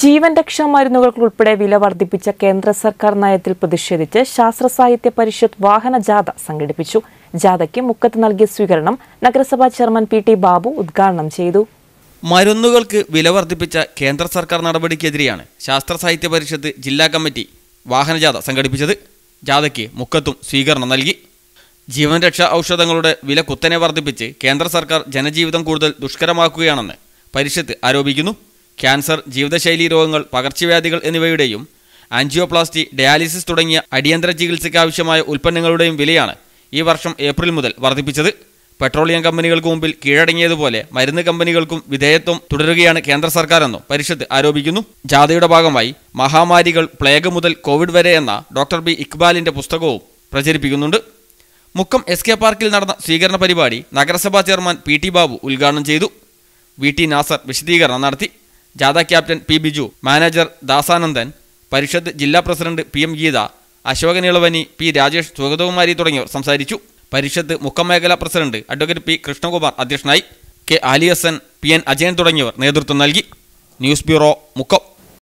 ജീവൻ രക്ഷാ മരുന്നുകൾക്കുൾപ്പെടെ വില വർദ്ധിപ്പിച്ച കേന്ദ്ര സർക്കാർ നയത്തിൽ പ്രതിഷേധിച്ച് ശാസ്ത്ര സാഹിത്യ പരിഷത്ത് വാഹന ജാഥ സംഘടിപ്പിച്ചു ജാഥയ്ക്ക് മുക്കത്ത് നൽകിയ സ്വീകരണം നഗരസഭാ ചെയർമാൻ പി ടി ബാബു ഉദ്ഘാടനം ചെയ്തു മരുന്നുകൾക്ക് വില വർദ്ധിപ്പിച്ച കേന്ദ്ര സർക്കാർ നടപടിക്കെതിരെയാണ് ശാസ്ത്ര സാഹിത്യ പരിഷത്ത് ജില്ലാ കമ്മിറ്റി ജാഥ സംഘടിപ്പിച്ചത് ജാഥയ്ക്ക് മുക്കത്തും സ്വീകരണം നൽകി ജീവൻ രക്ഷാ ഔഷധങ്ങളുടെ വില കുത്തനെ വർദ്ധിപ്പിച്ച് കേന്ദ്ര സർക്കാർ ജനജീവിതം കൂടുതൽ ദുഷ്കരമാക്കുകയാണെന്ന് പരിഷത്ത് ആരോപിക്കുന്നു ക്യാൻസർ ജീവിതശൈലി രോഗങ്ങൾ പകർച്ചവ്യാധികൾ എന്നിവയുടെയും ആൻജിയോപ്ലാസ്റ്റി ഡയാലിസിസ് തുടങ്ങിയ അടിയന്തര ചികിത്സയ്ക്കാവശ്യമായ ഉൽപ്പന്നങ്ങളുടെയും വിലയാണ് ഈ വർഷം ഏപ്രിൽ മുതൽ വർദ്ധിപ്പിച്ചത് പെട്രോളിയം കമ്പനികൾക്ക് മുമ്പിൽ കീഴടങ്ങിയതുപോലെ മരുന്ന് കമ്പനികൾക്കും വിധേയത്വം തുടരുകയാണ് കേന്ദ്ര സർക്കാരെന്നും പരിഷത്ത് ആരോപിക്കുന്നു ജാഥയുടെ ഭാഗമായി മഹാമാരികൾ പ്ലേഗ് മുതൽ കോവിഡ് വരെ എന്ന ഡോക്ടർ ബി ഇക്ബാലിന്റെ പുസ്തകവും പ്രചരിപ്പിക്കുന്നുണ്ട് മുക്കം എസ് കെ പാർക്കിൽ നടന്ന സ്വീകരണ പരിപാടി നഗരസഭാ ചെയർമാൻ പി ടി ബാബു ഉദ്ഘാടനം ചെയ്തു വി ടി നാസർ വിശദീകരണം നടത്തി ജാഥ captain P Biju manager Dasanandan Parishath ജില്ലാ പ്രസിഡന്റ് പി എം ഗീത അശോകനിളവനി പി രാജേഷ് സ്വഗതകുമാരി തുടങ്ങിയവർ സംസാരിച്ചു പരിഷത്ത് മുക്കമേഖലാ പ്രസിഡന്റ് അഡ്വക്കേറ്റ് പി കൃഷ്ണകുമാർ അധ്യക്ഷനായി K Aliyasan P N Ajayan തുടങ്ങിയവർ നേതൃത്വം നൽകി ന്യൂസ് ബ്യൂറോ മുക്കം